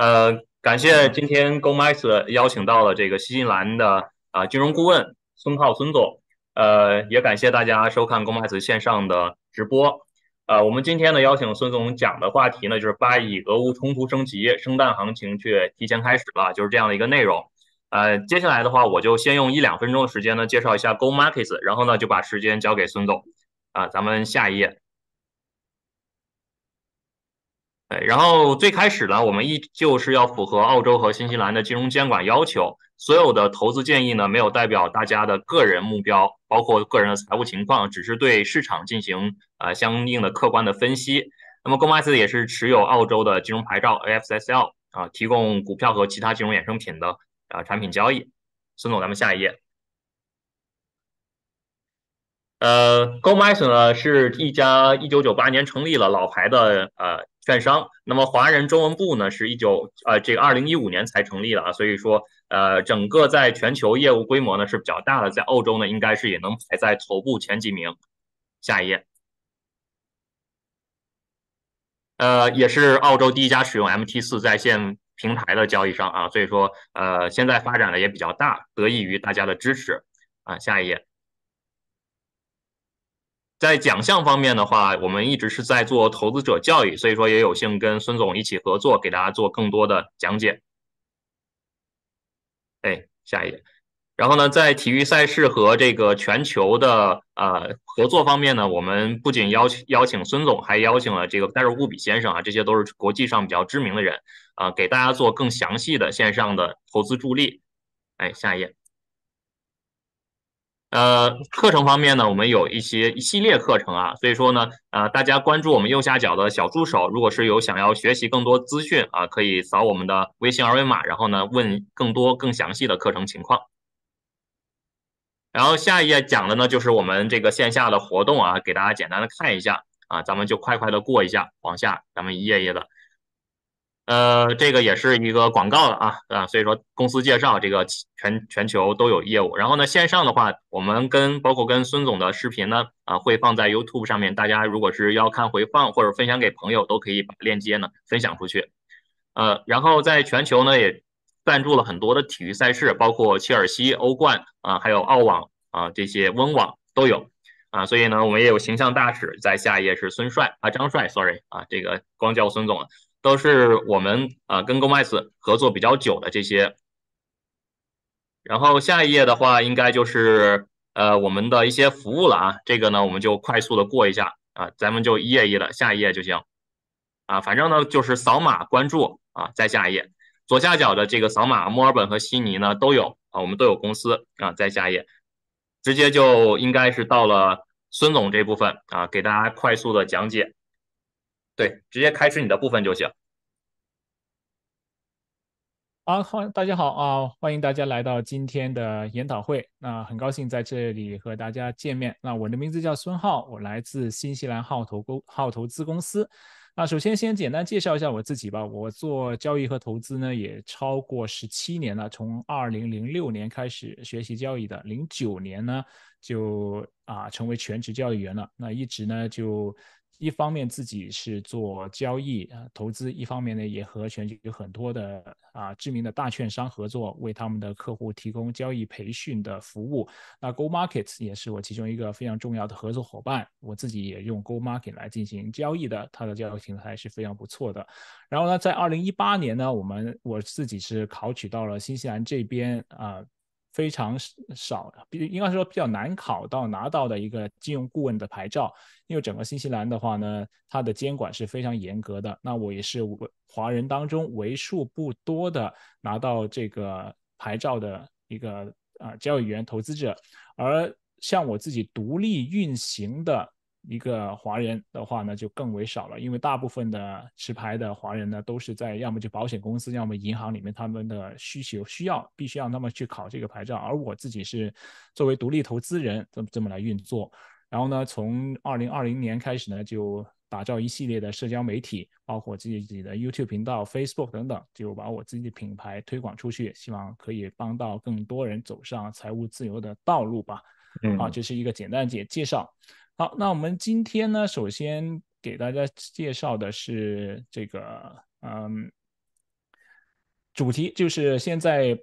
呃，感谢今天 Go m a x e 邀请到了这个新西兰的啊金融顾问孙浩孙总。呃，也感谢大家收看 Go m a x e 线上的直播。呃，我们今天呢邀请孙总讲的话题呢就是巴以俄乌冲突升级，圣诞行情却提前开始了，就是这样的一个内容。呃，接下来的话我就先用一两分钟的时间呢介绍一下 Go Markets，然后呢就把时间交给孙总。啊，咱们下一页。对，然后最开始呢，我们依旧是要符合澳洲和新西兰的金融监管要求。所有的投资建议呢，没有代表大家的个人目标，包括个人的财务情况，只是对市场进行呃相应的客观的分析。那么，GoMIS 也是持有澳洲的金融牌照 AFSL 啊，提供股票和其他金融衍生品的啊产品交易。孙总，咱们下一页。呃，GoMIS 呢是一家一九九八年成立了老牌的呃。券商，那么华人中文部呢，是一九呃，这个二零一五年才成立的啊，所以说呃，整个在全球业务规模呢是比较大的，在澳洲呢应该是也能排在头部前几名。下一页，呃，也是澳洲第一家使用 MT 四在线平台的交易商啊，所以说呃，现在发展的也比较大，得益于大家的支持啊。下一页。在奖项方面的话，我们一直是在做投资者教育，所以说也有幸跟孙总一起合作，给大家做更多的讲解。哎，下一页。然后呢，在体育赛事和这个全球的呃合作方面呢，我们不仅邀请邀请孙总，还邀请了这个戴尔布比先生啊，这些都是国际上比较知名的人，啊，给大家做更详细的线上的投资助力。哎，下一页。呃，课程方面呢，我们有一些一系列课程啊，所以说呢，呃，大家关注我们右下角的小助手，如果是有想要学习更多资讯啊，可以扫我们的微信二维码，然后呢，问更多更详细的课程情况。然后下一页讲的呢，就是我们这个线下的活动啊，给大家简单的看一下啊，咱们就快快的过一下，往下咱们一页一页的。呃，这个也是一个广告了啊啊，所以说公司介绍这个全全球都有业务。然后呢，线上的话，我们跟包括跟孙总的视频呢啊，会放在 YouTube 上面。大家如果是要看回放或者分享给朋友，都可以把链接呢分享出去。呃，然后在全球呢也赞助了很多的体育赛事，包括切尔西欧冠啊，还有澳网啊这些温网都有啊。所以呢，我们也有形象大使，在下一页是孙帅啊，张帅，sorry 啊，这个光叫孙总了。都是我们啊跟 GoMice 合作比较久的这些，然后下一页的话，应该就是呃我们的一些服务了啊。这个呢，我们就快速的过一下啊，咱们就一页一页的下一页就行啊。反正呢，就是扫码关注啊，在下一页左下角的这个扫码，墨尔本和悉尼呢都有啊，我们都有公司啊，在下一页，直接就应该是到了孙总这部分啊，给大家快速的讲解。对，直接开始你的部分就行。啊，欢大家好啊，欢迎大家来到今天的研讨会。那很高兴在这里和大家见面。那我的名字叫孙浩，我来自新西兰浩投公浩投资公司。那首先先简单介绍一下我自己吧。我做交易和投资呢，也超过十七年了。从二零零六年开始学习交易的，零九年呢就啊成为全职交易员了。那一直呢就。一方面自己是做交易、啊投资，一方面呢也和全球有很多的啊知名的大券商合作，为他们的客户提供交易培训的服务。那 Go Markets 也是我其中一个非常重要的合作伙伴，我自己也用 Go Market 来进行交易的，它的交易平台是非常不错的。然后呢，在二零一八年呢，我们我自己是考取到了新西兰这边啊。非常少的，比应该说比较难考到拿到的一个金融顾问的牌照，因为整个新西兰的话呢，它的监管是非常严格的。那我也是华人当中为数不多的拿到这个牌照的一个啊交易员投资者，而像我自己独立运行的。一个华人的话呢，就更为少了，因为大部分的持牌的华人呢，都是在要么就保险公司，要么银行里面，他们的需求需要必须让他们去考这个牌照。而我自己是作为独立投资人这么这么来运作。然后呢，从二零二零年开始呢，就打造一系列的社交媒体，包括自己的 YouTube 频道、Facebook 等等，就把我自己的品牌推广出去，希望可以帮到更多人走上财务自由的道路吧。好，这是一个简单介介绍。好，那我们今天呢，首先给大家介绍的是这个，嗯，主题就是现在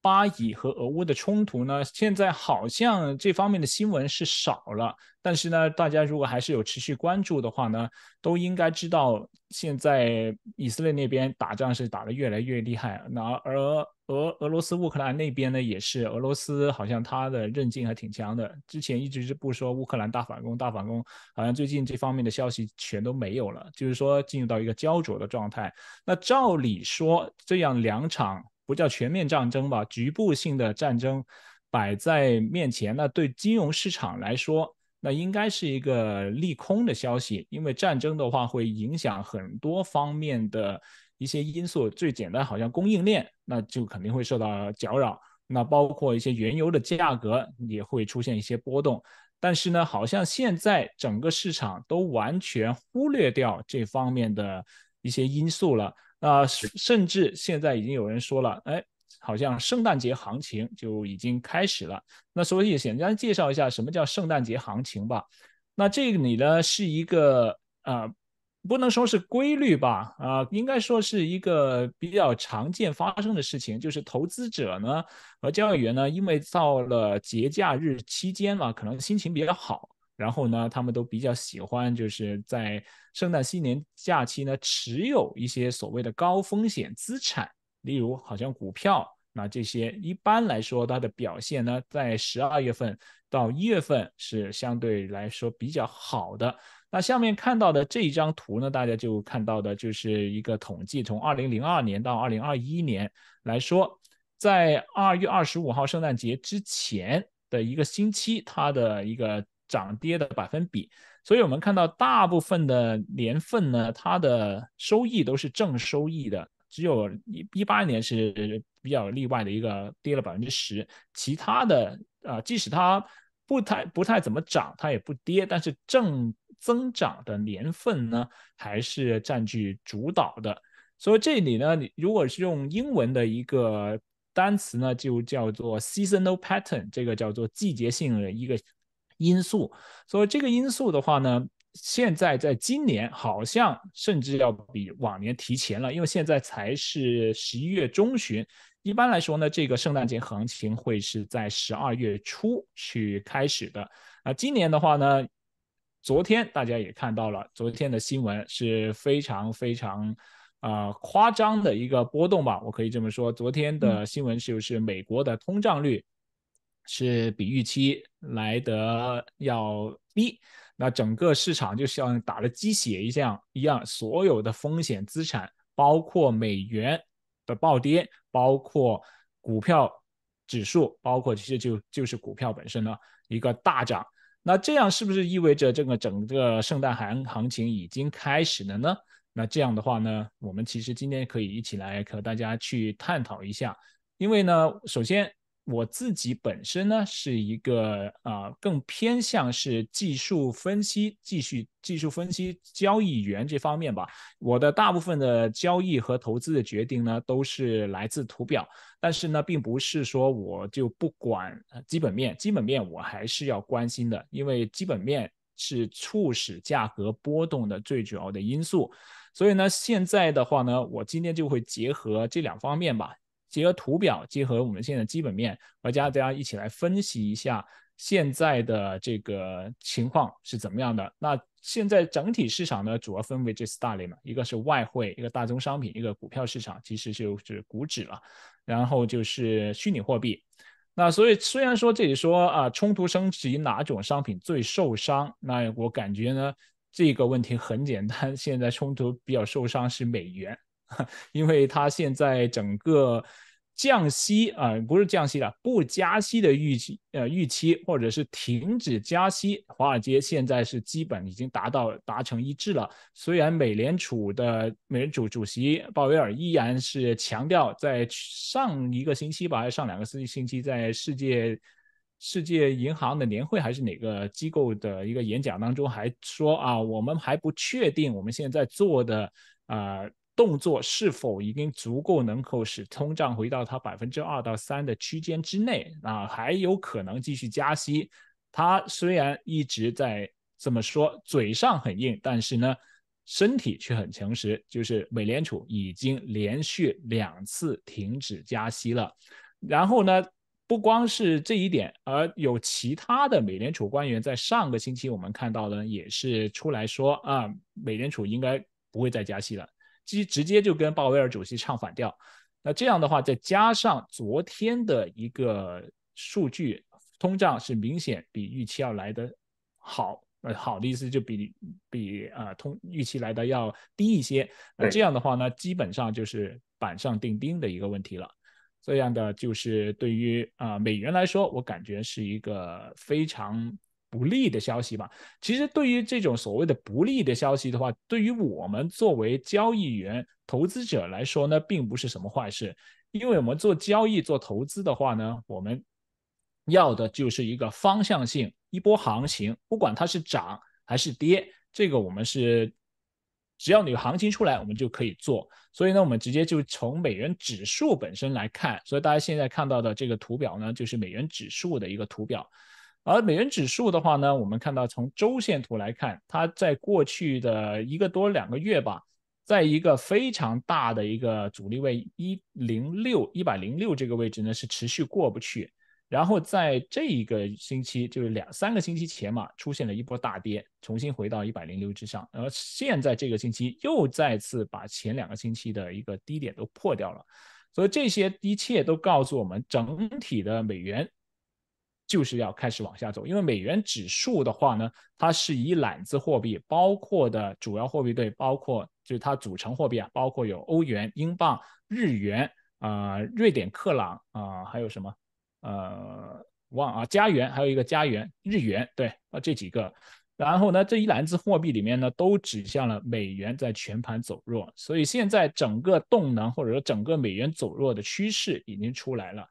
巴以和俄乌的冲突呢，现在好像这方面的新闻是少了，但是呢，大家如果还是有持续关注的话呢，都应该知道现在以色列那边打仗是打得越来越厉害，那而。俄俄罗斯乌克兰那边呢，也是俄罗斯好像它的韧劲还挺强的，之前一直是不说乌克兰大反攻大反攻，好像最近这方面的消息全都没有了，就是说进入到一个焦灼的状态。那照理说，这样两场不叫全面战争吧，局部性的战争摆在面前，那对金融市场来说，那应该是一个利空的消息，因为战争的话会影响很多方面的。一些因素最简单，好像供应链那就肯定会受到搅扰，那包括一些原油的价格也会出现一些波动。但是呢，好像现在整个市场都完全忽略掉这方面的一些因素了。那甚至现在已经有人说了，哎，好像圣诞节行情就已经开始了。那所以简单介绍一下什么叫圣诞节行情吧。那这个里呢是一个啊。不能说是规律吧，啊，应该说是一个比较常见发生的事情，就是投资者呢和交易员呢，因为到了节假日期间嘛，可能心情比较好，然后呢，他们都比较喜欢就是在圣诞新年假期呢，持有一些所谓的高风险资产，例如好像股票，那这些一般来说它的表现呢，在十二月份到一月份是相对来说比较好的。那下面看到的这一张图呢，大家就看到的就是一个统计，从二零零二年到二零二一年来说，在二月二十五号圣诞节之前的一个星期，它的一个涨跌的百分比。所以我们看到大部分的年份呢，它的收益都是正收益的，只有一一八年是比较例外的一个跌了百分之十，其他的啊，即使它不太不太怎么涨，它也不跌，但是正。增长的年份呢，还是占据主导的。所以这里呢，你如果是用英文的一个单词呢，就叫做 seasonal pattern，这个叫做季节性的一个因素。所以这个因素的话呢，现在在今年好像甚至要比往年提前了，因为现在才是十一月中旬。一般来说呢，这个圣诞节行情会是在十二月初去开始的。啊，今年的话呢？昨天大家也看到了，昨天的新闻是非常非常，呃，夸张的一个波动吧？我可以这么说，昨天的新闻就是美国的通胀率是比预期来得要低，那整个市场就像打了鸡血一样一样，所有的风险资产，包括美元的暴跌，包括股票指数，包括其实就就是股票本身的一个大涨。那这样是不是意味着这个整个圣诞寒行情已经开始了呢？那这样的话呢，我们其实今天可以一起来和大家去探讨一下，因为呢，首先。我自己本身呢，是一个啊更偏向是技术分析、继续技术分析交易员这方面吧。我的大部分的交易和投资的决定呢，都是来自图表。但是呢，并不是说我就不管基本面，基本面我还是要关心的，因为基本面是促使价格波动的最主要的因素。所以呢，现在的话呢，我今天就会结合这两方面吧。结合图表，结合我们现在基本面，和大家一起来分析一下现在的这个情况是怎么样的。那现在整体市场呢，主要分为这四大类嘛，一个是外汇，一个大宗商品，一个股票市场，其实就是股指了，然后就是虚拟货币。那所以虽然说这里说啊，冲突升级哪种商品最受伤？那我感觉呢，这个问题很简单，现在冲突比较受伤是美元。因为他现在整个降息啊，不是降息了，不加息的预期，呃，预期或者是停止加息，华尔街现在是基本已经达到达成一致了。虽然美联储的美联储主席鲍威尔依然是强调，在上一个星期吧，还是上两个星期，在世界世界银行的年会还是哪个机构的一个演讲当中，还说啊，我们还不确定，我们现在做的啊。动作是否已经足够能够使通胀回到它百分之二到三的区间之内？啊，还有可能继续加息。他虽然一直在这么说，嘴上很硬，但是呢，身体却很诚实。就是美联储已经连续两次停止加息了。然后呢，不光是这一点，而有其他的美联储官员在上个星期我们看到呢，也是出来说啊，美联储应该不会再加息了。直直接就跟鲍威尔主席唱反调，那这样的话，再加上昨天的一个数据，通胀是明显比预期要来的好，呃，好的意思就比比呃通预期来的要低一些，那这样的话呢，基本上就是板上钉钉的一个问题了，这样的就是对于啊美元来说，我感觉是一个非常。不利的消息吧。其实对于这种所谓的不利的消息的话，对于我们作为交易员、投资者来说呢，并不是什么坏事。因为我们做交易、做投资的话呢，我们要的就是一个方向性一波行情，不管它是涨还是跌，这个我们是只要你有行情出来，我们就可以做。所以呢，我们直接就从美元指数本身来看。所以大家现在看到的这个图表呢，就是美元指数的一个图表。而美元指数的话呢，我们看到从周线图来看，它在过去的一个多两个月吧，在一个非常大的一个阻力位一零六一百零六这个位置呢是持续过不去，然后在这一个星期就是两三个星期前嘛，出现了一波大跌，重新回到一百零六之上，而现在这个星期又再次把前两个星期的一个低点都破掉了，所以这些一切都告诉我们整体的美元。就是要开始往下走，因为美元指数的话呢，它是以揽子货币包括的主要货币对，包括就是它组成货币啊，包括有欧元、英镑、日元啊、瑞典克朗啊，还有什么呃，忘啊，加元，还有一个加元、日元，对啊，这几个。然后呢，这一篮子货币里面呢，都指向了美元在全盘走弱，所以现在整个动能或者说整个美元走弱的趋势已经出来了。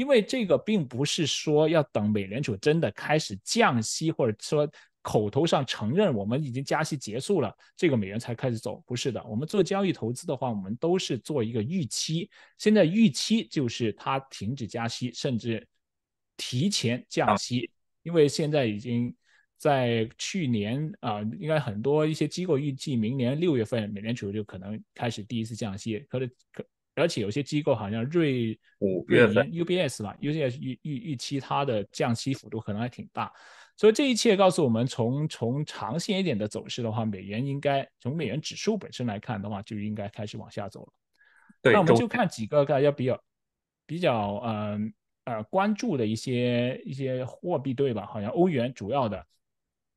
因为这个并不是说要等美联储真的开始降息，或者说口头上承认我们已经加息结束了，这个美元才开始走，不是的。我们做交易投资的话，我们都是做一个预期。现在预期就是它停止加息，甚至提前降息。因为现在已经在去年啊，应该很多一些机构预计明年六月份美联储就可能开始第一次降息，可可。而且有些机构好像瑞月份 UBS 吧，UBS 预预预期它的降息幅度可能还挺大，所以这一切告诉我们，从从长线一点的走势的话，美元应该从美元指数本身来看的话，就应该开始往下走了。对，那我们就看几个大家比较比较嗯呃关注的一些一些货币对吧？好像欧元主要的，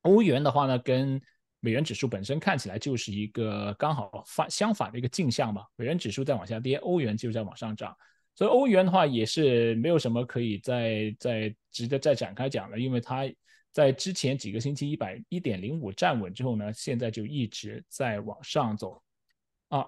欧元的话呢跟。美元指数本身看起来就是一个刚好反相反的一个镜像嘛，美元指数在往下跌，欧元就在往上涨，所以欧元的话也是没有什么可以再再值得再展开讲了，因为它在之前几个星期一百一点零五站稳之后呢，现在就一直在往上走啊，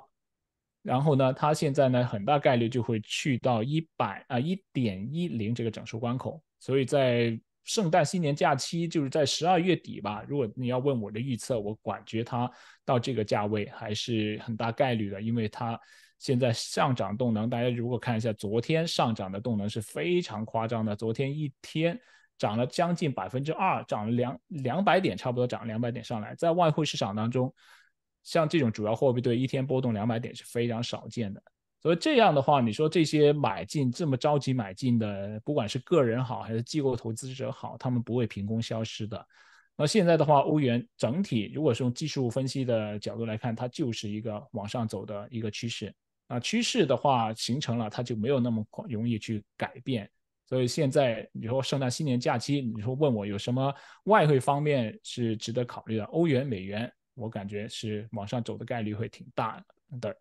然后呢，它现在呢很大概率就会去到一百啊一点一零这个整数关口，所以在。圣诞新年假期就是在十二月底吧。如果你要问我的预测，我感觉它到这个价位还是很大概率的，因为它现在上涨动能，大家如果看一下昨天上涨的动能是非常夸张的，昨天一天涨了将近百分之二，涨了两两百点，差不多涨两百点上来。在外汇市场当中，像这种主要货币对一天波动两百点是非常少见的。而这样的话，你说这些买进这么着急买进的，不管是个人好还是机构投资者好，他们不会凭空消失的。那现在的话，欧元整体如果是用技术分析的角度来看，它就是一个往上走的一个趋势。啊，趋势的话形成了，它就没有那么容易去改变。所以现在你说圣诞新年假期，你说问我有什么外汇方面是值得考虑的？欧元美元，我感觉是往上走的概率会挺大的。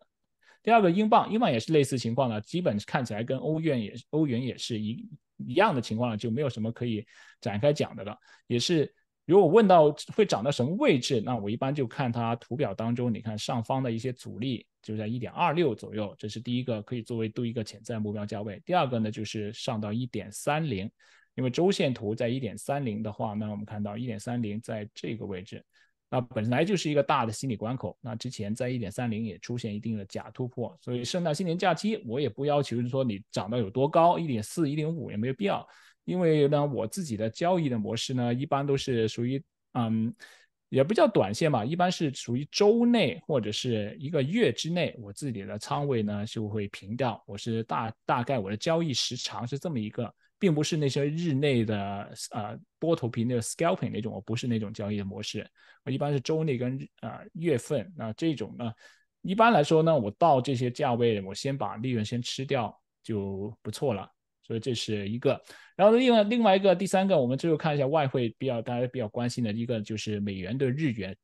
第二个英镑，英镑也是类似情况了，基本看起来跟欧元也欧元也是一一样的情况了，就没有什么可以展开讲的了。也是如果问到会涨到什么位置，那我一般就看它图表当中，你看上方的一些阻力就在一点二六左右，这是第一个可以作为多一个潜在目标价位。第二个呢就是上到一点三零，因为周线图在一点三零的话，那我们看到一点三零在这个位置。那本来就是一个大的心理关口，那之前在一点三零也出现一定的假突破，所以圣诞新年假期我也不要求说你涨到有多高，一点四、一点五也没有必要，因为呢，我自己的交易的模式呢，一般都是属于嗯，也不叫短线吧，一般是属于周内或者是一个月之内，我自己的仓位呢就会平掉，我是大大概我的交易时长是这么一个。并不是那些日内的啊剥头皮那个 scalping 那种，我不是那种交易的模式。我一般是周内跟啊月份那这种呢。一般来说呢，我到这些价位，我先把利润先吃掉就不错了。所以这是一个。然后另外另外一个第三个，我们最后看一下外汇比较大家比较关心的一个，就是美元的日元。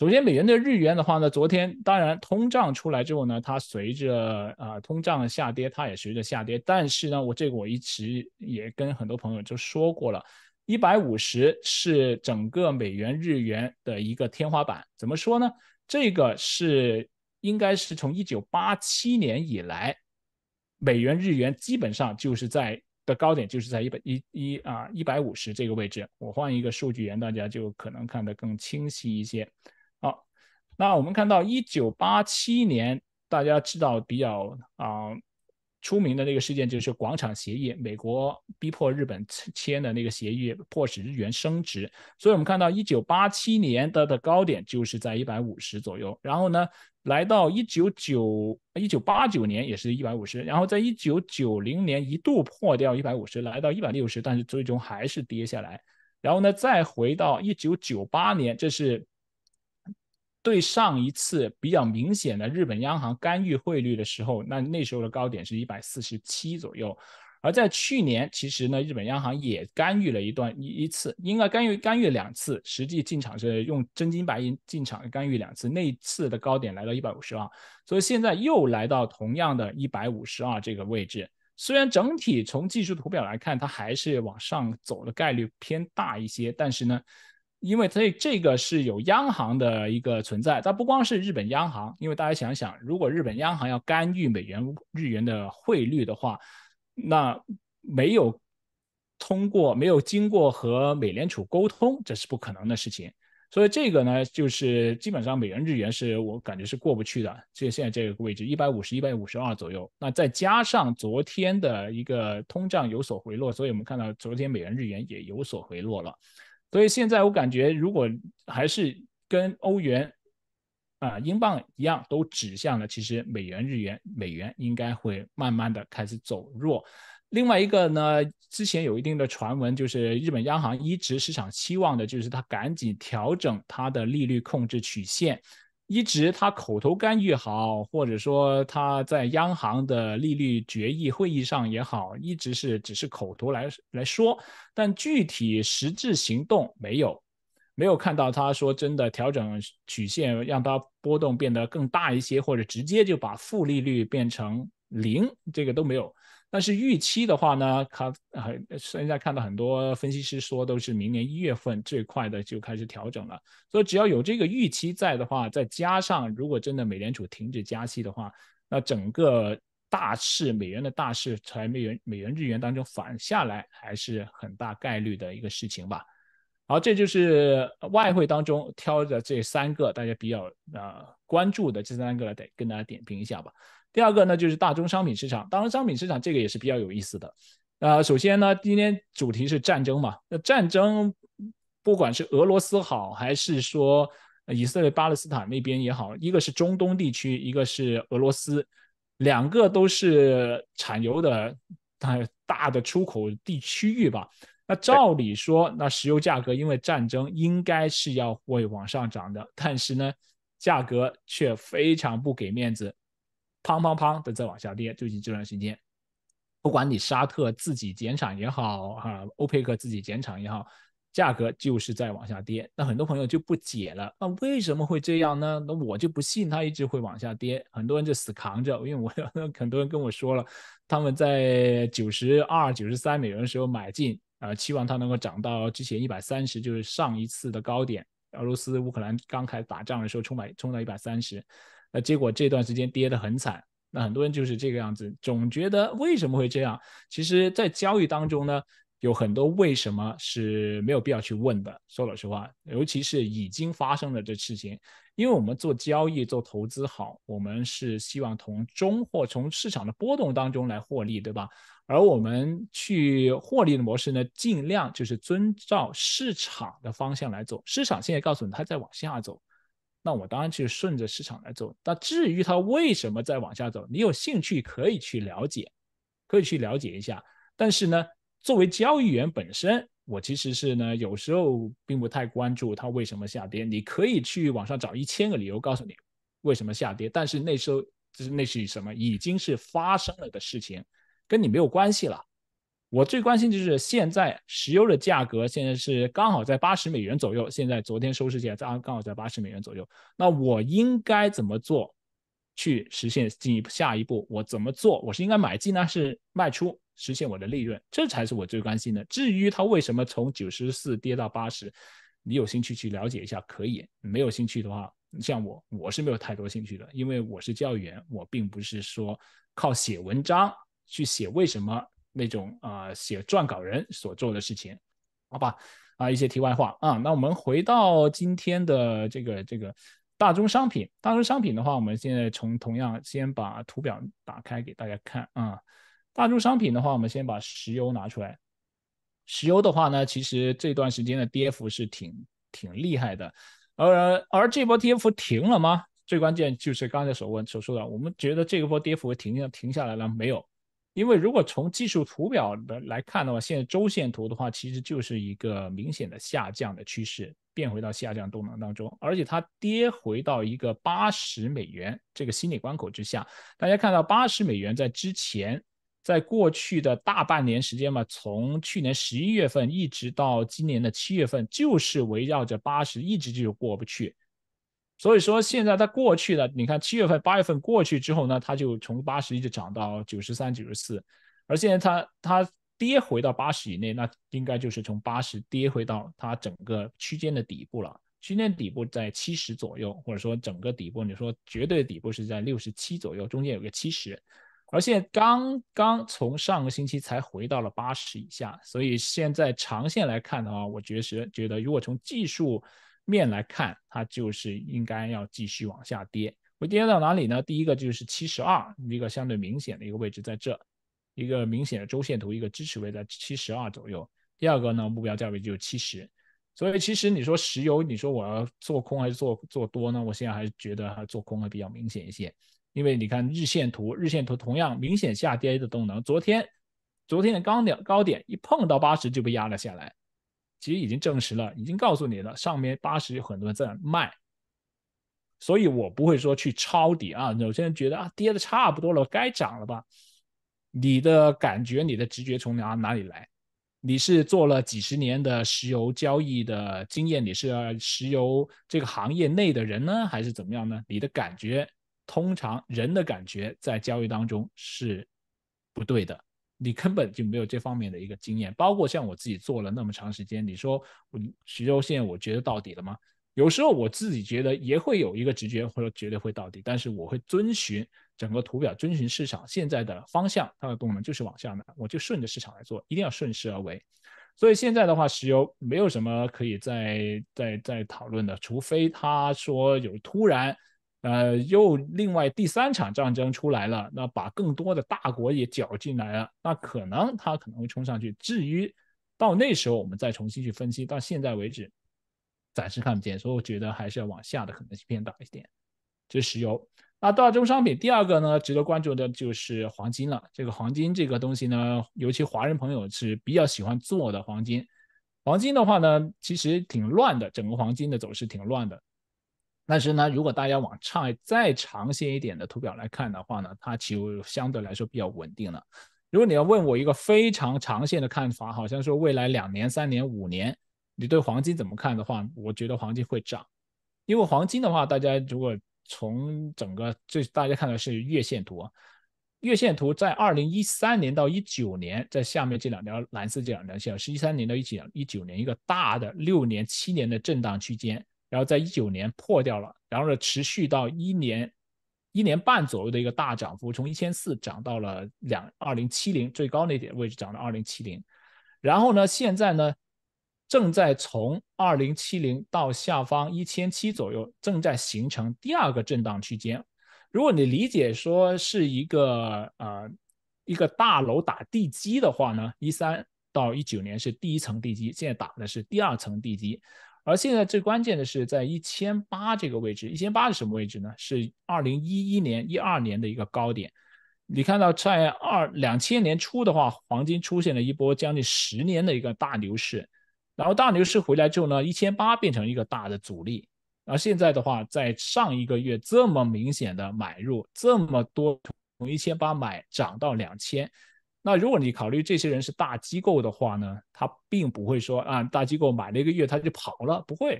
首先，美元的日元的话呢，昨天当然通胀出来之后呢，它随着啊通胀的下跌，它也随着下跌。但是呢，我这个我一直也跟很多朋友就说过了，一百五十是整个美元日元的一个天花板。怎么说呢？这个是应该是从一九八七年以来，美元日元基本上就是在的高点就是在一百一一啊一百五十这个位置。我换一个数据源，大家就可能看得更清晰一些。那我们看到，一九八七年，大家知道比较啊出名的那个事件就是广场协议，美国逼迫日本签的那个协议，迫使日元升值。所以，我们看到一九八七年的的高点就是在一百五十左右。然后呢，来到一九九一九八九年也是一百五十，然后在一九九零年一度破掉一百五十，来到一百六十，但是最终还是跌下来。然后呢，再回到一九九八年，这是。对上一次比较明显的日本央行干预汇率的时候，那那时候的高点是一百四十七左右，而在去年其实呢，日本央行也干预了一段一一次，应该干预干预两次，实际进场是用真金白银进场干预两次，那一次的高点来到一百五十二，所以现在又来到同样的一百五十二这个位置。虽然整体从技术图表来看，它还是往上走的概率偏大一些，但是呢。因为这这个是有央行的一个存在，它不光是日本央行，因为大家想想，如果日本央行要干预美元日元的汇率的话，那没有通过、没有经过和美联储沟通，这是不可能的事情。所以这个呢，就是基本上美元日元是我感觉是过不去的。这现在这个位置一百五十一百五十二左右，那再加上昨天的一个通胀有所回落，所以我们看到昨天美元日元也有所回落了。所以现在我感觉，如果还是跟欧元、啊英镑一样，都指向了，其实美元、日元、美元应该会慢慢的开始走弱。另外一个呢，之前有一定的传闻，就是日本央行一直市场期望的，就是它赶紧调整它的利率控制曲线。一直他口头干预好，或者说他在央行的利率决议会议上也好，一直是只是口头来来说，但具体实质行动没有，没有看到他说真的调整曲线，让它波动变得更大一些，或者直接就把负利率变成零，这个都没有。但是预期的话呢，它很现在看到很多分析师说都是明年一月份最快的就开始调整了，所以只要有这个预期在的话，再加上如果真的美联储停止加息的话，那整个大势美元的大势从美元美元日元当中反下来，还是很大概率的一个事情吧。好，这就是外汇当中挑的这三个大家比较呃关注的这三个，得跟大家点评一下吧。第二个呢，就是大宗商品市场。大宗商品市场这个也是比较有意思的。呃，首先呢，今天主题是战争嘛。那战争，不管是俄罗斯好，还是说以色列巴勒斯坦那边也好，一个是中东地区，一个是俄罗斯，两个都是产油的、大大的出口地区域吧。那照理说，那石油价格因为战争应该是要会往上涨的，但是呢，价格却非常不给面子。砰砰砰的在往下跌，最近这段时间，不管你沙特自己减产也好，哈，欧佩克自己减产也好，价格就是在往下跌。那很多朋友就不解了，那为什么会这样呢？那我就不信它一直会往下跌，很多人就死扛着，因为我 很多人跟我说了，他们在九十二、九十三美元的时候买进，啊，期望它能够涨到之前一百三十，就是上一次的高点。俄罗斯乌克兰刚开始打仗的时候，冲买冲到一百三十。那结果这段时间跌得很惨，那很多人就是这个样子，总觉得为什么会这样？其实，在交易当中呢，有很多为什么是没有必要去问的。说老实话，尤其是已经发生了这事情，因为我们做交易、做投资好，我们是希望从中或从市场的波动当中来获利，对吧？而我们去获利的模式呢，尽量就是遵照市场的方向来走。市场现在告诉你，它在往下走。那我当然去顺着市场来走。那至于它为什么在往下走，你有兴趣可以去了解，可以去了解一下。但是呢，作为交易员本身，我其实是呢有时候并不太关注它为什么下跌。你可以去网上找一千个理由告诉你为什么下跌，但是那时候就是那是什么已经是发生了的事情，跟你没有关系了。我最关心就是现在石油的价格，现在是刚好在八十美元左右。现在昨天收市价刚刚好在八十美元左右。那我应该怎么做，去实现进一步下一步？我怎么做？我是应该买进呢，是卖出实现我的利润？这才是我最关心的。至于它为什么从九十四跌到八十，你有兴趣去了解一下可以。没有兴趣的话，像我，我是没有太多兴趣的，因为我是教育员，我并不是说靠写文章去写为什么。那种啊，写撰稿人所做的事情，好吧，啊，一些题外话啊，那我们回到今天的这个这个大宗商品，大宗商品的话，我们现在从同样先把图表打开给大家看啊，大宗商品的话，我们先把石油拿出来，石油的话呢，其实这段时间的跌幅是挺挺厉害的，而而这波跌幅停了吗？最关键就是刚才所问所说的，我们觉得这一波跌幅停停停下来了没有？因为如果从技术图表的来看的话，现在周线图的话，其实就是一个明显的下降的趋势，变回到下降动能当中，而且它跌回到一个八十美元这个心理关口之下。大家看到八十美元在之前，在过去的大半年时间嘛，从去年十一月份一直到今年的七月份，就是围绕着八十一直就过不去。所以说，现在它过去了，你看七月份、八月份过去之后呢，它就从八十一直涨到九十三、九十四，而现在它它跌回到八十以内，那应该就是从八十跌回到它整个区间的底部了。区间底部在七十左右，或者说整个底部，你说绝对底部是在六十七左右，中间有个七十，而现在刚刚从上个星期才回到了八十以下，所以现在长线来看的话，我觉得觉得，如果从技术。面来看，它就是应该要继续往下跌。会跌到哪里呢？第一个就是七十二，一个相对明显的一个位置，在这一个明显的周线图一个支持位在七十二左右。第二个呢，目标价位就是七十。所以其实你说石油，你说我要做空还是做做多呢？我现在还是觉得还做空会比较明显一些，因为你看日线图，日线图同样明显下跌的动能。昨天昨天的高点高点一碰到八十就被压了下来。其实已经证实了，已经告诉你了，上面八十有很多人在卖，所以我不会说去抄底啊。有些人觉得啊，跌的差不多了，该涨了吧？你的感觉，你的直觉从哪哪里来？你是做了几十年的石油交易的经验，你是石油这个行业内的人呢，还是怎么样呢？你的感觉，通常人的感觉在交易当中是不对的。你根本就没有这方面的一个经验，包括像我自己做了那么长时间，你说，我石油现在我觉得到底了吗？有时候我自己觉得也会有一个直觉，或者绝对会到底，但是我会遵循整个图表，遵循市场现在的方向，它的动能就是往下的，我就顺着市场来做，一定要顺势而为。所以现在的话，石油没有什么可以再、再、再讨论的，除非他说有突然。呃，又另外第三场战争出来了，那把更多的大国也搅进来了，那可能他可能会冲上去。至于到那时候，我们再重新去分析。到现在为止，暂时看不见，所以我觉得还是要往下的可能性偏大一点。就石油，那大宗商品第二个呢，值得关注的就是黄金了。这个黄金这个东西呢，尤其华人朋友是比较喜欢做的黄金。黄金的话呢，其实挺乱的，整个黄金的走势挺乱的。但是呢，如果大家往长再长线一点的图表来看的话呢，它其实相对来说比较稳定了。如果你要问我一个非常长线的看法，好像说未来两年、三年、五年，你对黄金怎么看的话，我觉得黄金会涨。因为黄金的话，大家如果从整个这大家看的是月线图，月线图在二零一三年到一九年，在下面这两条蓝色这两条线是一三年到一九一九年一个大的六年七年的震荡区间。然后在一九年破掉了，然后呢，持续到一年、一年半左右的一个大涨幅，从一千四涨到了两二零七零，最高那点位置涨到二零七零，然后呢，现在呢，正在从二零七零到下方一千七左右，正在形成第二个震荡区间。如果你理解说是一个呃一个大楼打地基的话呢，一三到一九年是第一层地基，现在打的是第二层地基。而现在最关键的是在一千八这个位置，一千八是什么位置呢？是二零一一年、一二年的一个高点。你看到在二两千年初的话，黄金出现了一波将近十年的一个大牛市，然后大牛市回来之后呢，一千八变成一个大的阻力。而现在的话，在上一个月这么明显的买入，这么多从一千八买涨到两千。那如果你考虑这些人是大机构的话呢，他并不会说啊，大机构买了一个月他就跑了，不会。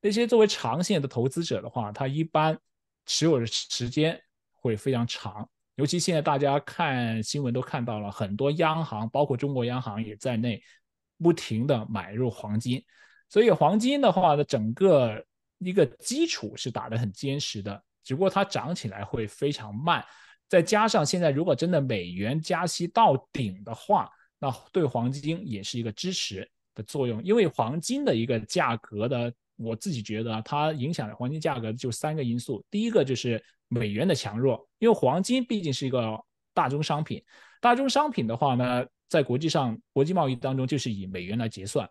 那些作为长线的投资者的话，他一般持有的时间会非常长。尤其现在大家看新闻都看到了，很多央行包括中国央行也在内，不停的买入黄金，所以黄金的话，呢，整个一个基础是打得很坚实的，只不过它涨起来会非常慢。再加上现在，如果真的美元加息到顶的话，那对黄金也是一个支持的作用。因为黄金的一个价格的，我自己觉得它影响黄金价格就三个因素。第一个就是美元的强弱，因为黄金毕竟是一个大宗商品，大宗商品的话呢，在国际上国际贸易当中就是以美元来结算，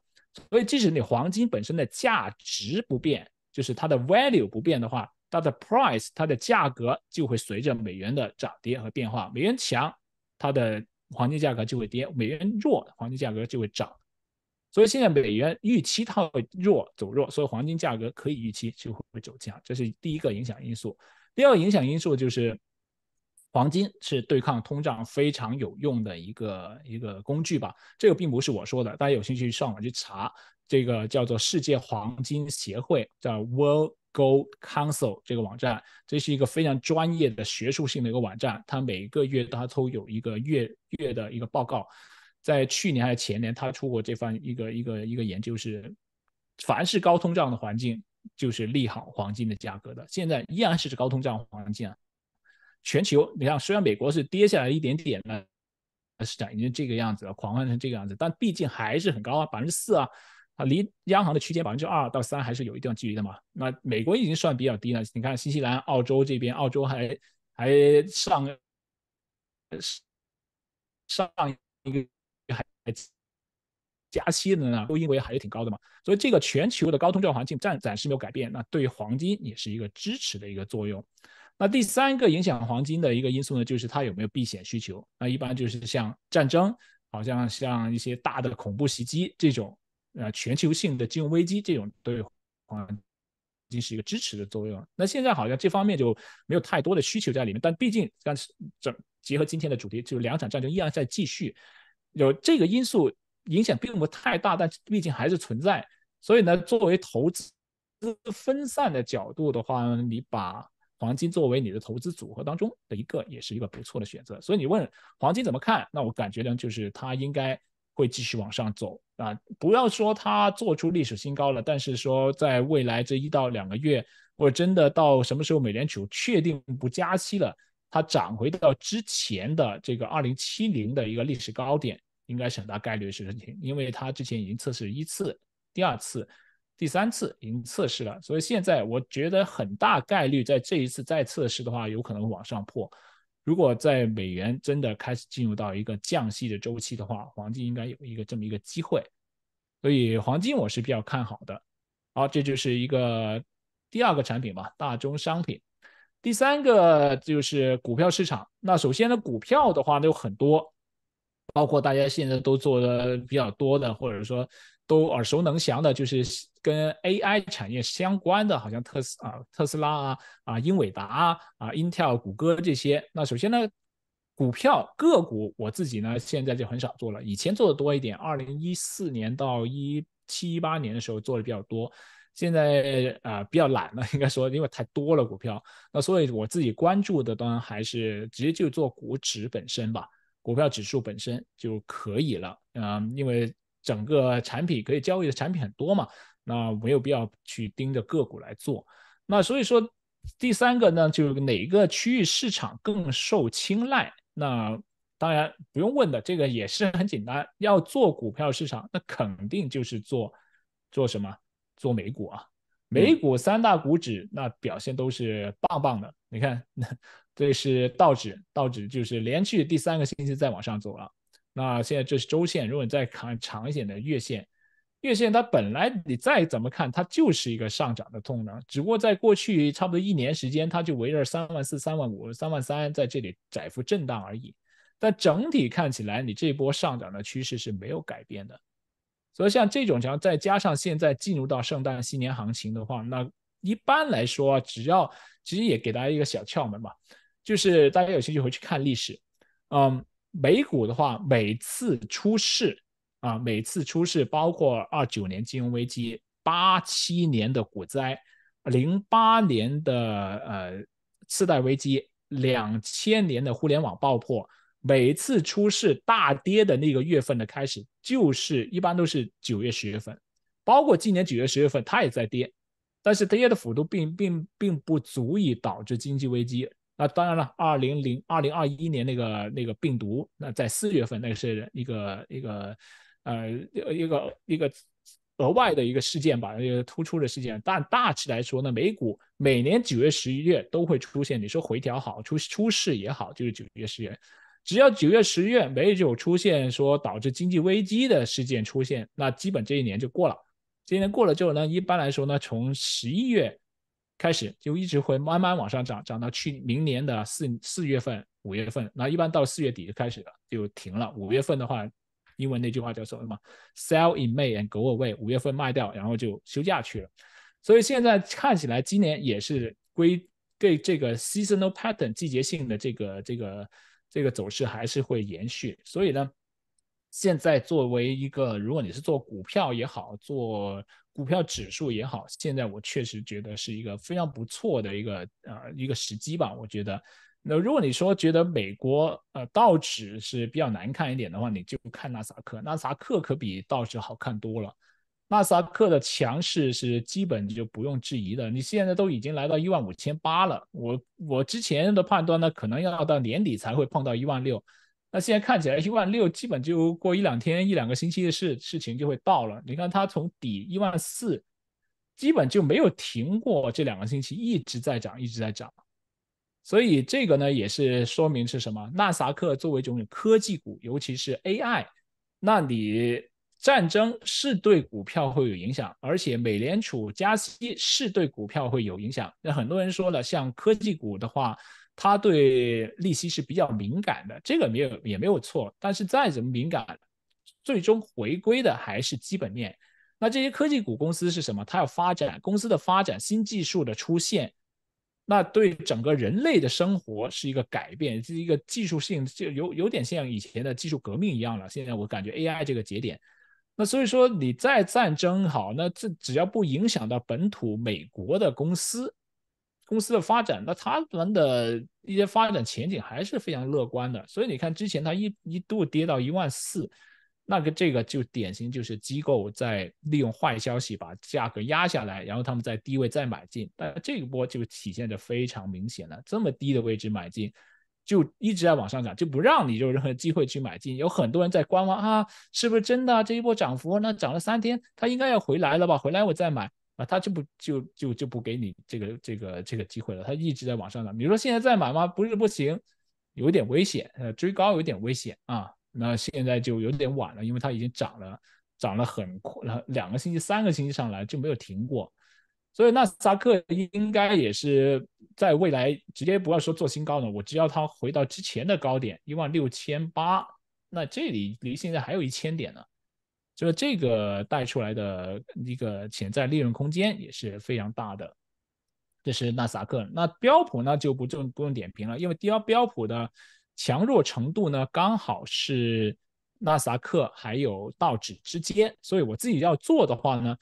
所以即使你黄金本身的价值不变，就是它的 value 不变的话。它的 price，它的价格就会随着美元的涨跌和变化。美元强，它的黄金价格就会跌；美元弱，黄金价格就会涨。所以现在美元预期它会弱走弱，所以黄金价格可以预期就会走强。这是第一个影响因素。第二个影响因素就是黄金是对抗通胀非常有用的一个一个工具吧。这个并不是我说的，大家有兴趣上网去查，这个叫做世界黄金协会，叫 World。g o Council 这个网站，这是一个非常专业的学术性的一个网站。它每个月它都有一个月月的一个报告。在去年还是前年，它出过这番一个一个一个研究是，凡是高通胀的环境就是利好黄金的价格的。现在依然是高通胀环境啊，全球你看，虽然美国是跌下来一点点了，市场已经这个样子了，狂欢成这个样子，但毕竟还是很高啊，百分之四啊。啊，离央行的区间百分之二到三还是有一定距离的嘛。那美国已经算比较低了，你看新西兰、澳洲这边，澳洲还还上上一个还还加息的呢，都因为还是挺高的嘛。所以这个全球的高通胀环境暂暂时没有改变，那对黄金也是一个支持的一个作用。那第三个影响黄金的一个因素呢，就是它有没有避险需求。那一般就是像战争，好像像一些大的恐怖袭击这种。呃，全球性的金融危机这种对黄金是一个支持的作用。那现在好像这方面就没有太多的需求在里面，但毕竟，但是整结合今天的主题，就是两场战争依然在继续，有这个因素影响并不太大，但毕竟还是存在。所以呢，作为投资分散的角度的话，你把黄金作为你的投资组合当中的一个，也是一个不错的选择。所以你问黄金怎么看，那我感觉呢，就是它应该。会继续往上走啊！不要说它做出历史新高了，但是说在未来这一到两个月，或者真的到什么时候美联储确定不加息了，它涨回到之前的这个二零七零的一个历史高点，应该是很大概率是事情，因为它之前已经测试一次、第二次、第三次已经测试了，所以现在我觉得很大概率在这一次再测试的话，有可能往上破。如果在美元真的开始进入到一个降息的周期的话，黄金应该有一个这么一个机会，所以黄金我是比较看好的。好，这就是一个第二个产品吧，大宗商品。第三个就是股票市场。那首先呢，股票的话呢有很多，包括大家现在都做的比较多的，或者说都耳熟能详的，就是。跟 AI 产业相关的，好像特斯啊、特斯拉啊、啊英伟达啊、啊 Intel、谷歌这些。那首先呢，股票个股我自己呢现在就很少做了，以前做的多一点，二零一四年到一七一八年的时候做的比较多。现在啊比较懒了，应该说因为太多了股票。那所以我自己关注的当然还是直接就做股指本身吧，股票指数本身就可以了。嗯，因为整个产品可以交易的产品很多嘛。那没有必要去盯着个股来做，那所以说第三个呢，就是哪个区域市场更受青睐？那当然不用问的，这个也是很简单。要做股票市场，那肯定就是做做什么？做美股啊，美股三大股指那表现都是棒棒的。你看，这是道指，道指就是连续第三个星期在往上走了。那现在这是周线，如果你再看长一点的月线。月线它本来你再怎么看，它就是一个上涨的动能，只不过在过去差不多一年时间，它就围绕三万四、三万五、三万三在这里窄幅震荡而已。但整体看起来，你这波上涨的趋势是没有改变的。所以像这种情况，再加上现在进入到圣诞新年行情的话，那一般来说，只要其实也给大家一个小窍门吧，就是大家有兴趣回去看历史，嗯，美股的话，每次出事啊，每次出事，包括二九年金融危机、八七年的股灾、零八年的呃次贷危机、两千年的互联网爆破，每次出事大跌的那个月份的开始，就是一般都是九月十月份，包括今年九月十月份它也在跌，但是跌的幅度并并并不足以导致经济危机。那当然了，二零零二零二一年那个那个病毒，那在四月份，那个是一个一个。呃，一个一个额外的一个事件吧，一个突出的事件。但大致来说呢，美股每年九月、十一月都会出现。你说回调好，出出事也好，就是九月、十月。只要九月、十一月没有出现说导致经济危机的事件出现，那基本这一年就过了。这一年过了之后呢，一般来说呢，从十一月开始就一直会慢慢往上涨，涨到去明年的四四月份、五月份。那一般到四月底就开始了，就停了。五月份的话。英文那句话叫什么嘛？Sell in May and go away。五月份卖掉，然后就休假去了。所以现在看起来，今年也是归对这个 seasonal pattern 季节性的这个这个这个走势还是会延续。所以呢，现在作为一个，如果你是做股票也好，做股票指数也好，现在我确实觉得是一个非常不错的一个呃一个时机吧，我觉得。那如果你说觉得美国呃道指是比较难看一点的话，你就看纳斯达克，纳斯达克可比道指好看多了。纳斯达克的强势是基本就不用质疑的，你现在都已经来到一万五千八了。我我之前的判断呢，可能要到年底才会碰到一万六。那现在看起来一万六基本就过一两天、一两个星期的事事情就会到了。你看它从底一万四，基本就没有停过，这两个星期一直在涨，一直在涨。所以这个呢，也是说明是什么？纳斯克作为一种科技股，尤其是 AI，那你战争是对股票会有影响，而且美联储加息是对股票会有影响。那很多人说了，像科技股的话，它对利息是比较敏感的，这个没有也没有错。但是再怎么敏感，最终回归的还是基本面。那这些科技股公司是什么？它要发展，公司的发展，新技术的出现。那对整个人类的生活是一个改变，是一个技术性，就有有点像以前的技术革命一样了。现在我感觉 AI 这个节点，那所以说你再战争好，那这只要不影响到本土美国的公司公司的发展，那他们的一些发展前景还是非常乐观的。所以你看之前它一一度跌到一万四。那个这个就典型就是机构在利用坏消息把价格压下来，然后他们在低位再买进。但这一波就体现的非常明显了，这么低的位置买进，就一直在往上涨，就不让你有任何机会去买进。有很多人在观望啊，是不是真的这一波涨幅？那涨了三天，它应该要回来了吧？回来我再买啊，它就不就就就不给你这个这个这个机会了，它一直在往上涨。你说现在再买吗？不是不行，有点危险，呃，追高有点危险啊。那现在就有点晚了，因为它已经涨了，涨了很快，两两个星期、三个星期上来就没有停过，所以纳斯达克应该也是在未来直接不要说做新高了，我只要它回到之前的高点一万六千八，那这里离现在还有一千点呢，就是这个带出来的一个潜在利润空间也是非常大的，这是纳斯达克。那标普呢就不重不用点评了，因为标标普的。强弱程度呢，刚好是纳斯达克还有道指之间，所以我自己要做的话呢，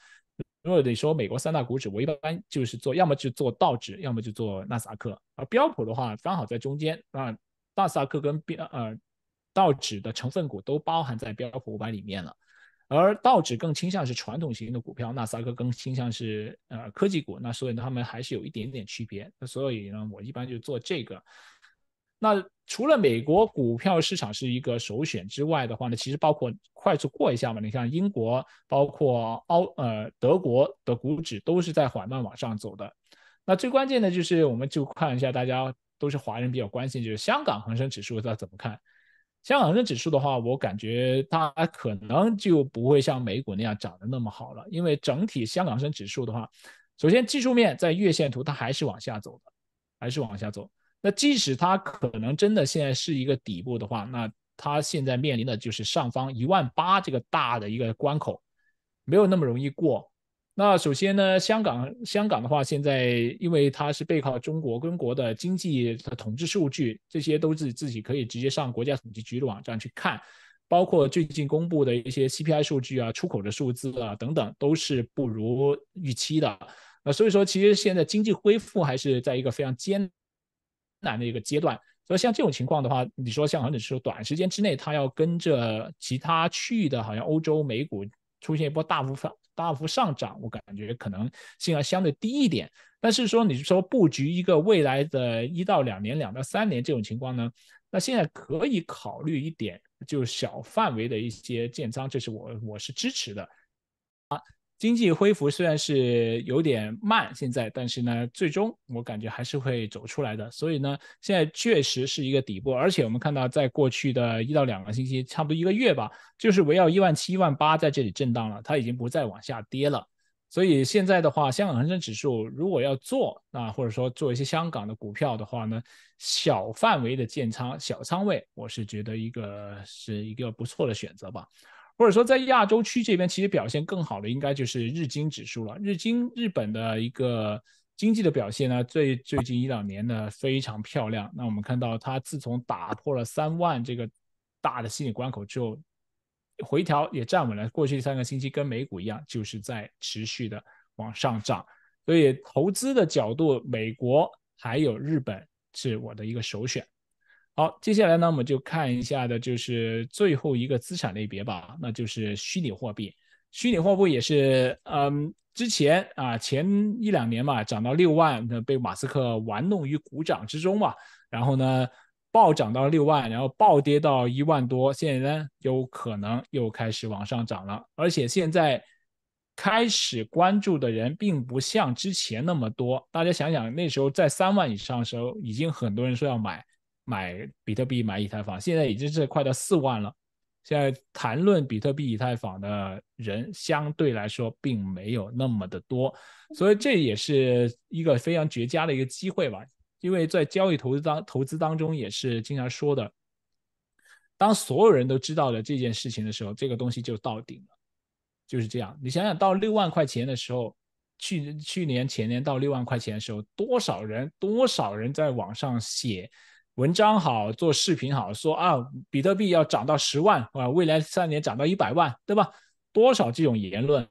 如果说美国三大股指，我一般就是做，要么就做道指，要么就做纳斯达克，而标普的话刚好在中间，那纳斯达克跟标呃道指的成分股都包含在标普五百里面了，而道指更倾向是传统型的股票，纳斯达克更倾向是呃科技股，那所以他们还是有一点点区别，那所以呢，我一般就做这个。那除了美国股票市场是一个首选之外的话呢，其实包括快速过一下嘛，你像英国、包括澳呃德国的股指都是在缓慢往上走的。那最关键的就是，我们就看一下大家都是华人比较关心，就是香港恒生指数，它怎么看？香港恒生指数的话，我感觉它可能就不会像美股那样涨得那么好了，因为整体香港恒生指数的话，首先技术面在月线图它还是往下走的，还是往下走。那即使它可能真的现在是一个底部的话，那它现在面临的就是上方一万八这个大的一个关口，没有那么容易过。那首先呢，香港香港的话，现在因为它是背靠中国，跟国的经济的统计数据，这些都是自己可以直接上国家统计局的网站去看，包括最近公布的一些 CPI 数据啊、出口的数字啊等等，都是不如预期的。那所以说其实现在经济恢复还是在一个非常艰。难的一个阶段，所以像这种情况的话，你说像恒指说短时间之内，它要跟着其他区域的好像欧洲美股出现一波大幅上大幅上涨，我感觉可能性要相对低一点。但是说你说布局一个未来的一到两年、两到三年这种情况呢，那现在可以考虑一点，就小范围的一些建仓，这是我我是支持的啊。经济恢复虽然是有点慢，现在，但是呢，最终我感觉还是会走出来的。所以呢，现在确实是一个底部，而且我们看到，在过去的一到两个星期，差不多一个月吧，就是围绕一万七、一万八在这里震荡了，它已经不再往下跌了。所以现在的话，香港恒生指数如果要做啊，或者说做一些香港的股票的话呢，小范围的建仓、小仓位，我是觉得一个是一个不错的选择吧。或者说，在亚洲区这边，其实表现更好的应该就是日经指数了。日经日本的一个经济的表现呢，最最近一两年呢非常漂亮。那我们看到，它自从打破了三万这个大的心理关口之后，回调也站稳了。过去三个星期，跟美股一样，就是在持续的往上涨。所以，投资的角度，美国还有日本是我的一个首选。好，接下来呢，我们就看一下的就是最后一个资产类别吧，那就是虚拟货币。虚拟货币也是，嗯，之前啊，前一两年嘛，涨到六万，被马斯克玩弄于股掌之中嘛。然后呢，暴涨到六万，然后暴跌到一万多，现在呢，有可能又开始往上涨了。而且现在开始关注的人，并不像之前那么多。大家想想，那时候在三万以上的时候，已经很多人说要买。买比特币、买以太坊，现在已经是快到四万了。现在谈论比特币、以太坊的人相对来说并没有那么的多，所以这也是一个非常绝佳的一个机会吧。因为在交易投资当投资当中，也是经常说的，当所有人都知道了这件事情的时候，这个东西就到顶了，就是这样。你想想到六万块钱的时候，去去年前年到六万块钱的时候，多少人多少人在网上写。文章好，做视频好，说啊，比特币要涨到十万啊，未来三年涨到一百万，对吧？多少这种言论？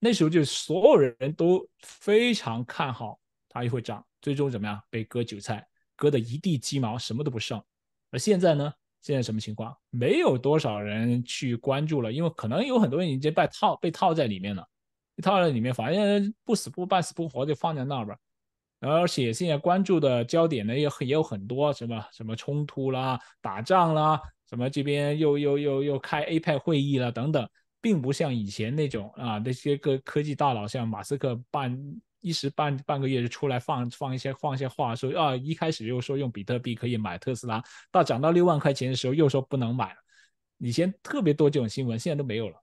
那时候就所有人都非常看好它会涨，最终怎么样？被割韭菜，割的一地鸡毛，什么都不剩。而现在呢？现在什么情况？没有多少人去关注了，因为可能有很多人已经被套，被套在里面了，被套在里面，反正不死不半死不活就放在那吧。而且现在关注的焦点呢，很也有很多什么什么冲突啦、打仗啦，什么这边又又又又开 A 派会议了等等，并不像以前那种啊那些个科技大佬像马斯克半一时半半个月就出来放放一些放些话，说啊一开始又说用比特币可以买特斯拉，到涨到六万块钱的时候又说不能买了。以前特别多这种新闻，现在都没有了。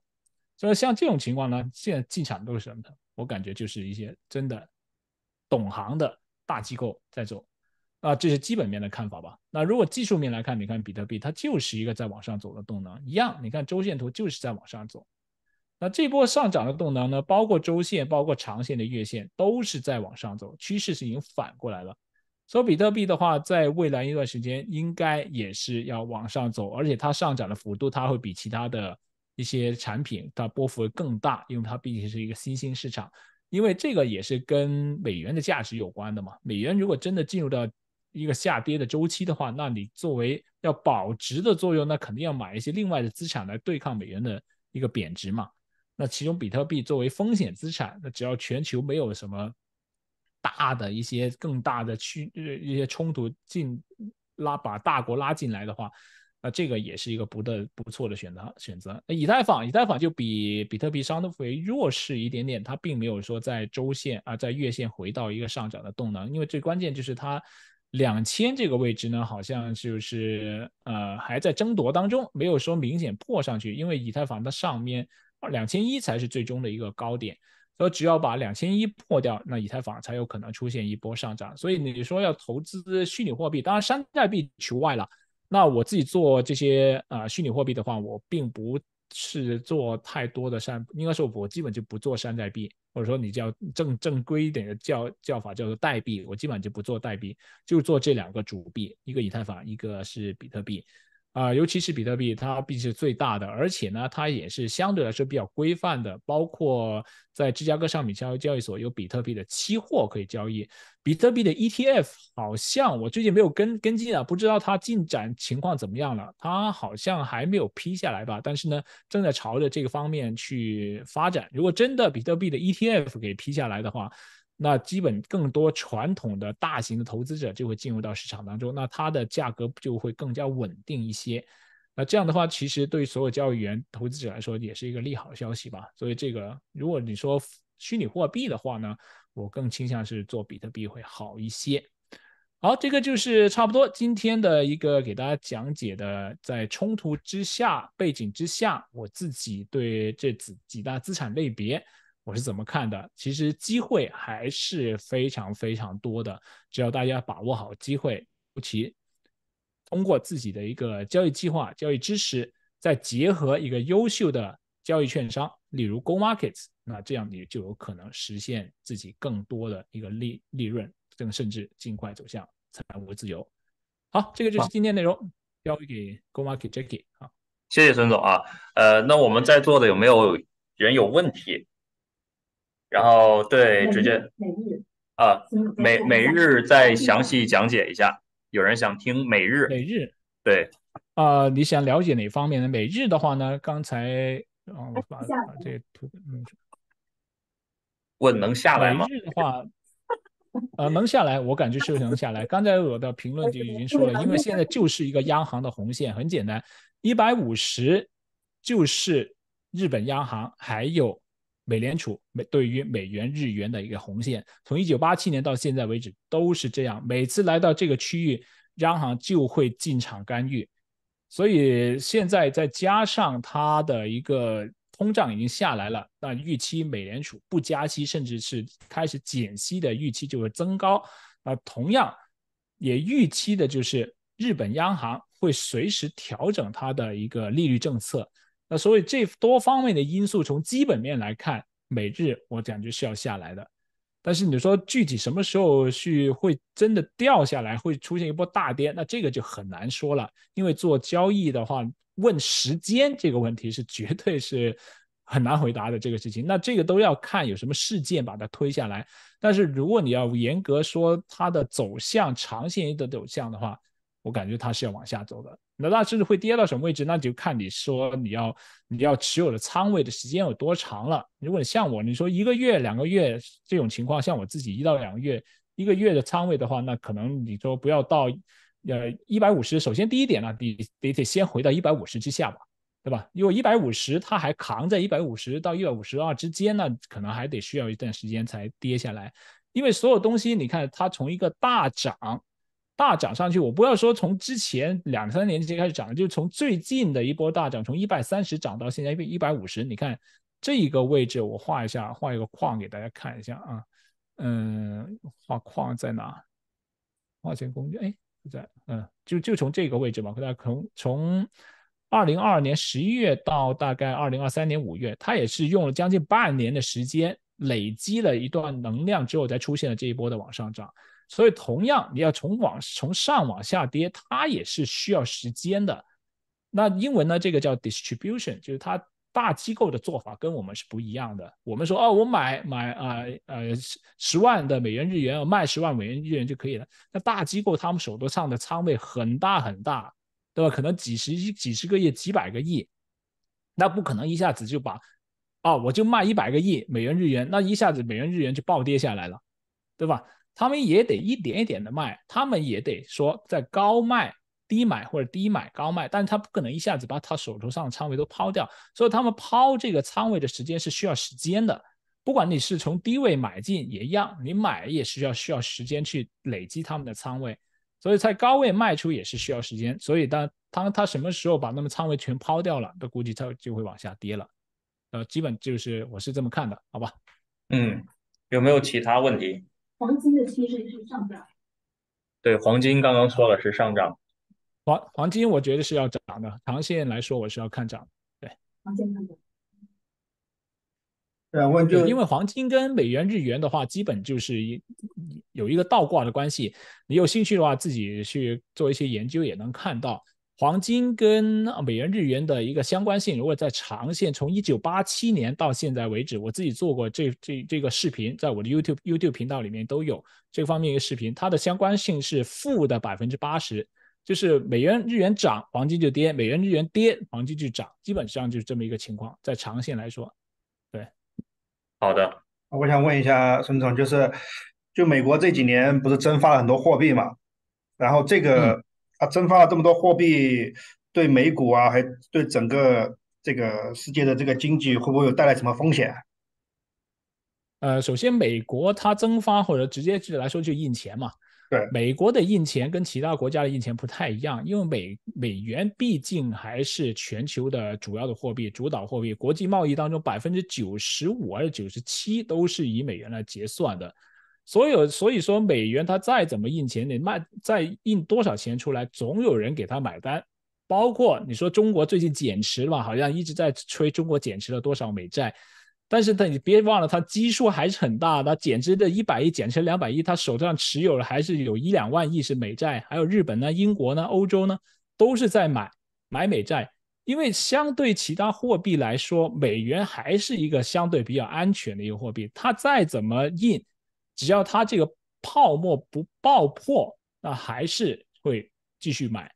所以像这种情况呢，现在进场都是什么？我感觉就是一些真的。懂行的大机构在走，啊，这是基本面的看法吧。那如果技术面来看，你看比特币它就是一个在往上走的动能，一样。你看周线图就是在往上走，那这波上涨的动能呢，包括周线、包括长线的月线都是在往上走，趋势是已经反过来了。所以比特币的话，在未来一段时间应该也是要往上走，而且它上涨的幅度它会比其他的一些产品它波幅更大，因为它毕竟是一个新兴市场。因为这个也是跟美元的价值有关的嘛。美元如果真的进入到一个下跌的周期的话，那你作为要保值的作用，那肯定要买一些另外的资产来对抗美元的一个贬值嘛。那其中比特币作为风险资产，那只要全球没有什么大的一些更大的区一些冲突进拉把大国拉进来的话。那这个也是一个不的不错的选择。选择那以太坊，以太坊就比比特币、稍微弱势一点点，它并没有说在周线啊，在月线回到一个上涨的动能。因为最关键就是它两千这个位置呢，好像就是呃还在争夺当中，没有说明显破上去。因为以太坊的上面两千一才是最终的一个高点，以只要把两千一破掉，那以太坊才有可能出现一波上涨。所以你说要投资虚拟货币，当然山寨币除外了。那我自己做这些呃虚拟货币的话，我并不是做太多的山，应该说我基本就不做山寨币，或者说你叫正正规一点的叫叫法叫做代币，我基本上就不做代币，就做这两个主币，一个以太坊，一个是比特币。啊，尤其是比特币，它毕竟是最大的，而且呢，它也是相对来说比较规范的。包括在芝加哥商品交易所有比特币的期货可以交易，比特币的 ETF 好像我最近没有跟跟进啊，不知道它进展情况怎么样了。它好像还没有批下来吧，但是呢，正在朝着这个方面去发展。如果真的比特币的 ETF 给批下来的话，那基本更多传统的大型的投资者就会进入到市场当中，那它的价格就会更加稳定一些？那这样的话，其实对所有交易员投资者来说，也是一个利好消息吧。所以这个，如果你说虚拟货币的话呢，我更倾向是做比特币会好一些。好，这个就是差不多今天的一个给大家讲解的，在冲突之下背景之下，我自己对这几几大资产类别。我是怎么看的？其实机会还是非常非常多的，只要大家把握好机会，尤其通过自己的一个交易计划、交易知识，再结合一个优秀的交易券商，例如 Go Markets，那这样你就有可能实现自己更多的一个利利润，更甚至尽快走向财务自由。好，这个就是今天内容，交给 Go m a r k e t j a c k i e 啊。谢谢孙总啊。呃，那我们在座的有没有人有问题？然后对，直接啊，每每日再详细讲解一下。有人想听每日？每日对啊，你想了解哪方面呢？每日的话呢，刚才啊，我把这个图弄问能下来？每日的话，呃，能下来，我感觉是能下来。刚才我的评论就已经说了，因为现在就是一个央行的红线，很简单，一百五十就是日本央行还有。美联储美对于美元日元的一个红线，从一九八七年到现在为止都是这样。每次来到这个区域，央行就会进场干预。所以现在再加上它的一个通胀已经下来了，那预期美联储不加息，甚至是开始减息的预期就会增高。啊，同样也预期的就是日本央行会随时调整它的一个利率政策。那所以这多方面的因素，从基本面来看，美日我感觉是要下来的。但是你说具体什么时候是会真的掉下来，会出现一波大跌，那这个就很难说了。因为做交易的话，问时间这个问题是绝对是很难回答的这个事情。那这个都要看有什么事件把它推下来。但是如果你要严格说它的走向，长线的走向的话。我感觉它是要往下走的，那那致会跌到什么位置？那就看你说你要你要持有的仓位的时间有多长了。如果你像我，你说一个月、两个月这种情况，像我自己一到两个月一个月的仓位的话，那可能你说不要到呃一百五十。首先第一点呢，你得得先回到一百五十之下吧，对吧？因为一百五十它还扛在一百五十到一百五十二之间，那可能还得需要一段时间才跌下来。因为所有东西，你看它从一个大涨。大涨上去，我不要说从之前两三年前开始涨，就从最近的一波大涨，从一百三十涨到现在一一百五十。你看这一个位置，我画一下，画一个框给大家看一下啊。嗯，画框在哪？画线工具，哎，在。嗯，就就从这个位置吧。大家可能从二零二二年十一月到大概二零二三年五月，它也是用了将近半年的时间，累积了一段能量之后才出现了这一波的往上涨。所以，同样你要从往从上往下跌，它也是需要时间的。那英文呢，这个叫 distribution，就是它大机构的做法跟我们是不一样的。我们说哦，我买买啊呃十十万的美元日元，我卖十万美元日元就可以了。那大机构他们手头上的仓位很大很大，对吧？可能几十几十个亿、几百个亿，那不可能一下子就把啊我就卖一百个亿美元日元，那一下子美元日元就暴跌下来了，对吧？他们也得一点一点的卖，他们也得说在高卖低买或者低买高卖，但是他不可能一下子把他手头上的仓位都抛掉，所以他们抛这个仓位的时间是需要时间的。不管你是从低位买进也一样，你买也是要需要时间去累积他们的仓位，所以在高位卖出也是需要时间。所以当当他什么时候把他们仓位全抛掉了，那估计他就会往下跌了。呃，基本就是我是这么看的，好吧？嗯，有没有其他问题？黄金的趋势是上涨，对，黄金刚刚说了是上涨，黄黄金我觉得是要涨的，长线来说我是要看涨对，黄金看涨，就因为黄金跟美元、日元的话，基本就是一有一个倒挂的关系，你有兴趣的话，自己去做一些研究也能看到。黄金跟美元日元的一个相关性，如果在长线，从一九八七年到现在为止，我自己做过这这这个视频，在我的 YouTube YouTube 频道里面都有这方面一个视频，它的相关性是负的百分之八十，就是美元日元涨，黄金就跌；美元日元跌，黄金就涨，基本上就是这么一个情况，在长线来说，对。好的，我想问一下孙总，就是就美国这几年不是增发了很多货币嘛，然后这个。它增发了这么多货币，对美股啊，还对整个这个世界的这个经济会不会有带来什么风险？呃，首先美国它增发或者直接来说就印钱嘛。对。美国的印钱跟其他国家的印钱不太一样，因为美美元毕竟还是全球的主要的货币、主导货币，国际贸易当中百分之九十五还是九十七都是以美元来结算的。所有，所以说美元它再怎么印钱，你卖再印多少钱出来，总有人给他买单。包括你说中国最近减持了嘛，好像一直在吹中国减持了多少美债，但是它你别忘了，它基数还是很大。它减持的一百亿，减持两百亿，它手上持有的还是有一两万亿是美债。还有日本呢、英国呢、欧洲呢，都是在买买美债，因为相对其他货币来说，美元还是一个相对比较安全的一个货币。它再怎么印。只要它这个泡沫不爆破，那还是会继续买。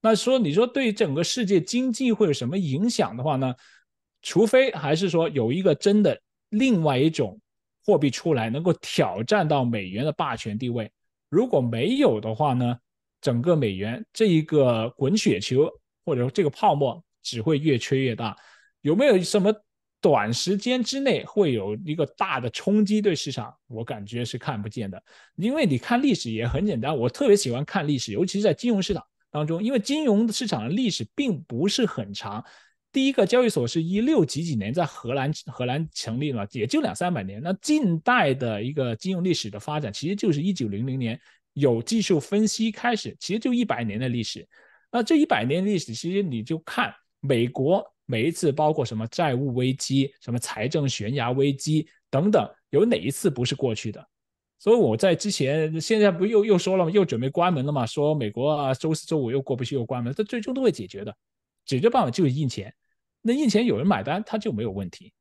那说你说对整个世界经济会有什么影响的话呢？除非还是说有一个真的另外一种货币出来，能够挑战到美元的霸权地位。如果没有的话呢，整个美元这一个滚雪球或者说这个泡沫只会越吹越大。有没有什么？短时间之内会有一个大的冲击对市场，我感觉是看不见的。因为你看历史也很简单，我特别喜欢看历史，尤其是在金融市场当中，因为金融市场的历史并不是很长。第一个交易所是一六几几年在荷兰荷兰成立了，也就两三百年。那近代的一个金融历史的发展，其实就是一九零零年有技术分析开始，其实就一百年的历史。那这一百年历史，其实你就看美国。每一次，包括什么债务危机、什么财政悬崖危机等等，有哪一次不是过去的？所以我在之前，现在不又又说了吗？又准备关门了嘛？说美国啊，周四周五又过不去，又关门，它最终都会解决的。解决办法就是印钱。那印钱有人买单，它就没有问题。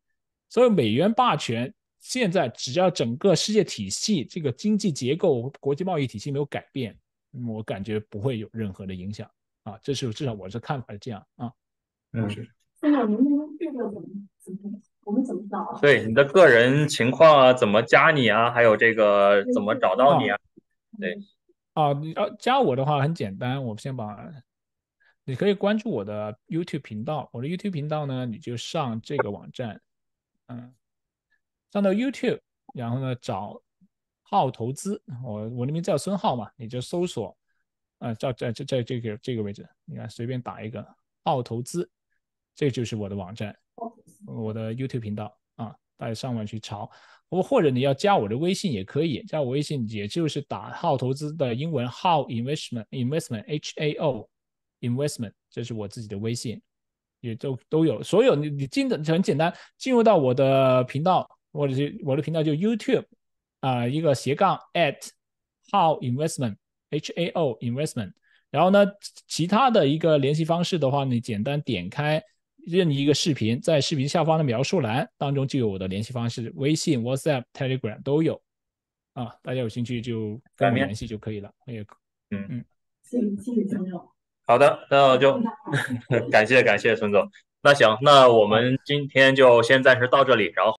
所以美元霸权现在，只要整个世界体系、这个经济结构、国际贸易体系没有改变，我感觉不会有任何的影响啊。这是至少我的看法是这样啊。嗯。先生，您这个怎么怎么我们怎么找对你的个人情况啊，怎么加你啊？还有这个怎么找到你啊？对啊，你要加我的话很简单，我先把你可以关注我的 YouTube 频道，我的 YouTube 频道呢，你就上这个网站，嗯，上到 YouTube，然后呢找号投资，我我那名字叫孙浩嘛，你就搜索啊，在在在在这个这个位置，你看随便打一个号投资。这就是我的网站，我的 YouTube 频道啊，大家上网去抄，我或者你要加我的微信也可以，加我微信也就是“打号投资”的英文“号 investment investment h a o investment”，这是我自己的微信，也都都有。所有你你进的很简单，进入到我的频道，或者是我的频道就 YouTube 啊，一个斜杠 at How investment h a o investment。然后呢，其他的一个联系方式的话，你简单点开。任意一个视频，在视频下方的描述栏当中就有我的联系方式，微信、WhatsApp、Telegram 都有。啊，大家有兴趣就跟我联系就可以了。那个，嗯嗯，谢谢陈总。好的，那就 感谢感谢陈总。那行，那我们今天就先暂时到这里，然后。